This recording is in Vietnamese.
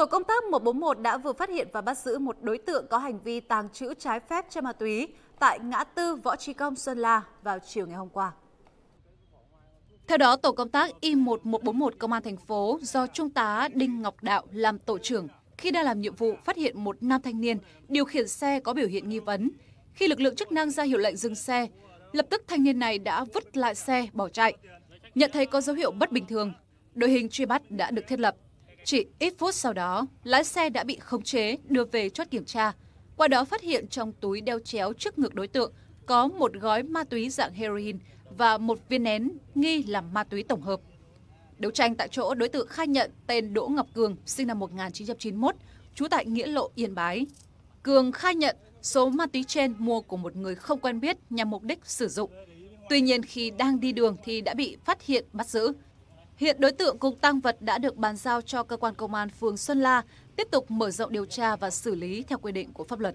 Tổ công tác 141 đã vừa phát hiện và bắt giữ một đối tượng có hành vi tàng trữ trái phép chất ma túy tại ngã tư Võ Trí Công Sơn La vào chiều ngày hôm qua. Theo đó, tổ công tác Y1141 Công an thành phố do Trung tá Đinh Ngọc Đạo làm tổ trưởng khi đang làm nhiệm vụ phát hiện một nam thanh niên điều khiển xe có biểu hiện nghi vấn. Khi lực lượng chức năng ra hiệu lệnh dừng xe, lập tức thanh niên này đã vứt lại xe bỏ chạy. Nhận thấy có dấu hiệu bất bình thường, đội hình truy bắt đã được thiết lập. Chỉ ít phút sau đó, lái xe đã bị khống chế đưa về chốt kiểm tra. Qua đó phát hiện trong túi đeo chéo trước ngực đối tượng có một gói ma túy dạng heroin và một viên nén nghi là ma túy tổng hợp. Đấu tranh tại chỗ, đối tượng khai nhận tên Đỗ Ngọc Cường, sinh năm 1991, trú tại Nghĩa Lộ, Yên Bái. Cường khai nhận số ma túy trên mua của một người không quen biết nhằm mục đích sử dụng. Tuy nhiên khi đang đi đường thì đã bị phát hiện bắt giữ. Hiện đối tượng cùng tăng vật đã được bàn giao cho cơ quan công an phường Xuân La tiếp tục mở rộng điều tra và xử lý theo quy định của pháp luật.